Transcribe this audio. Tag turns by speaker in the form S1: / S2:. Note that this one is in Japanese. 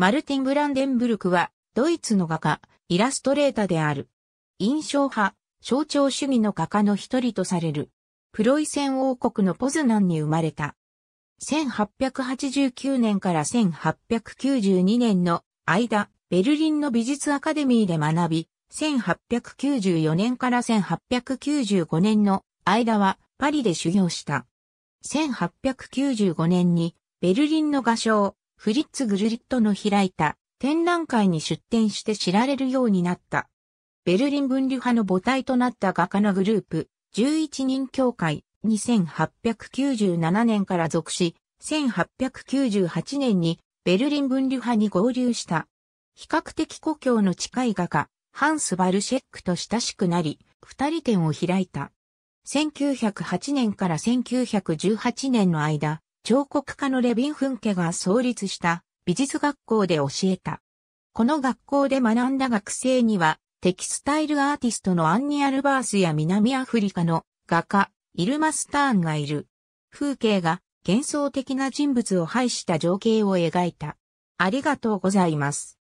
S1: マルティン・ブランデンブルクは、ドイツの画家、イラストレータである。印象派、象徴主義の画家の一人とされる。プロイセン王国のポズナンに生まれた。1889年から1892年の間、ベルリンの美術アカデミーで学び、1894年から1895年の間はパリで修行した。1895年にベルリンの画商、フリッツ・グルリットの開いた展覧会に出展して知られるようになった。ベルリン分離派の母体となった画家のグループ、11人協会、2897年から属し、1898年にベルリン分離派に合流した。比較的故郷の近い画家、ハンス・バルシェックと親しくなり、二人展を開いた。1908年から1918年の間、彫刻家のレビン・フンケが創立した美術学校で教えた。この学校で学んだ学生には、テキスタイルアーティストのアンニ・アルバースや南アフリカの画家、イルマ・スターンがいる。風景が幻想的な人物を排した情景を描いた。
S2: ありがとうございます。